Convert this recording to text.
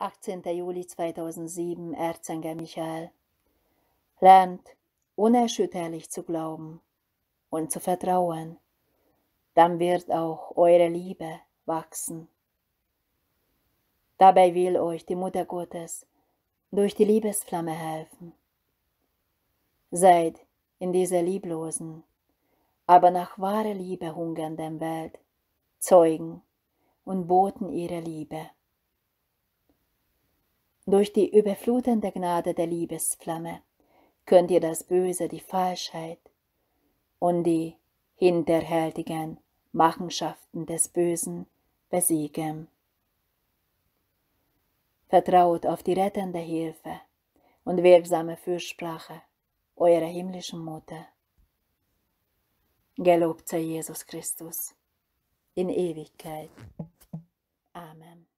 18. Juli 2007, Erzengel Michael. Lernt, unerschütterlich zu glauben und zu vertrauen. Dann wird auch eure Liebe wachsen. Dabei will euch die Mutter Gottes durch die Liebesflamme helfen. Seid in dieser lieblosen, aber nach wahrer Liebe hungernden Welt Zeugen und Boten ihrer Liebe durch die überflutende Gnade der Liebesflamme könnt ihr das Böse, die Falschheit und die hinterhältigen Machenschaften des Bösen besiegen. Vertraut auf die rettende Hilfe und wirksame Fürsprache eurer himmlischen Mutter. Gelobt sei Jesus Christus in Ewigkeit. Amen.